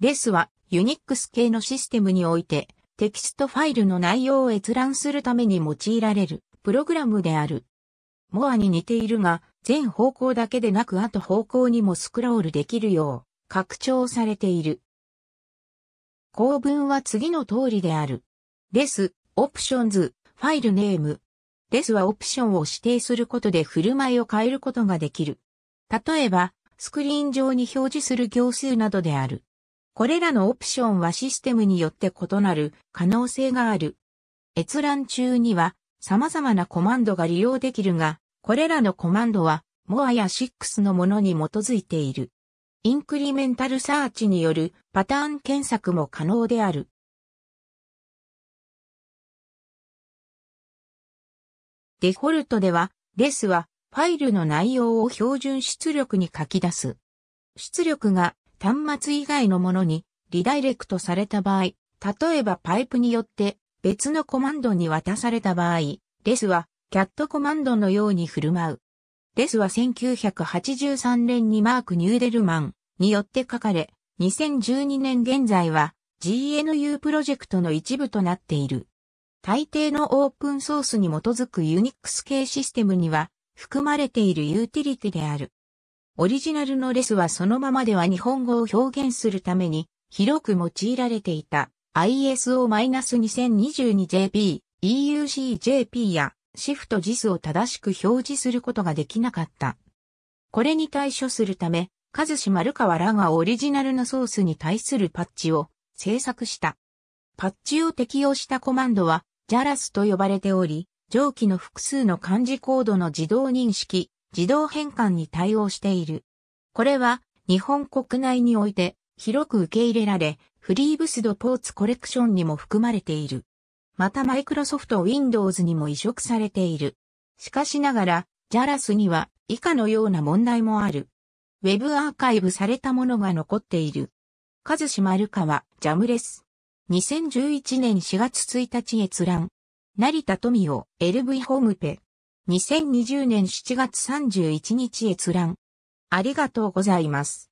レスはユニックス系のシステムにおいてテキストファイルの内容を閲覧するために用いられるプログラムである。モアに似ているが全方向だけでなく後方向にもスクロールできるよう拡張されている。構文は次の通りである。レス、オプションズ、ファイルネーム。レスはオプションを指定することで振る舞いを変えることができる。例えば、スクリーン上に表示する行数などである。これらのオプションはシステムによって異なる可能性がある。閲覧中には様々なコマンドが利用できるが、これらのコマンドは、モアや6のものに基づいている。インクリメンタルサーチによるパターン検索も可能である。デフォルトでは、レスはファイルの内容を標準出力に書き出す。出力が端末以外のものにリダイレクトされた場合、例えばパイプによって別のコマンドに渡された場合、レスはキャットコマンドのように振る舞う。レスは1983年にマーク・ニューデルマンによって書かれ、2012年現在は GNU プロジェクトの一部となっている。大抵のオープンソースに基づくユニックス系システムには含まれているユーティリティである。オリジナルのレスはそのままでは日本語を表現するために広く用いられていた ISO-2022JP、EUCJP やシフト JIS を正しく表示することができなかった。これに対処するため、和ル丸川らがオリジナルのソースに対するパッチを制作した。パッチを適用したコマンドは、ジャラスと呼ばれており、上記の複数の漢字コードの自動認識、自動変換に対応している。これは日本国内において広く受け入れられ、フリーブスドポーツコレクションにも含まれている。またマイクロソフト Windows にも移植されている。しかしながら、ジャラスには以下のような問題もある。ウェブアーカイブされたものが残っている。カズシマルカはジャムレス。2011年4月1日閲覧。成田富夫、LV ホームペ。2020年7月31日閲覧。ありがとうございます。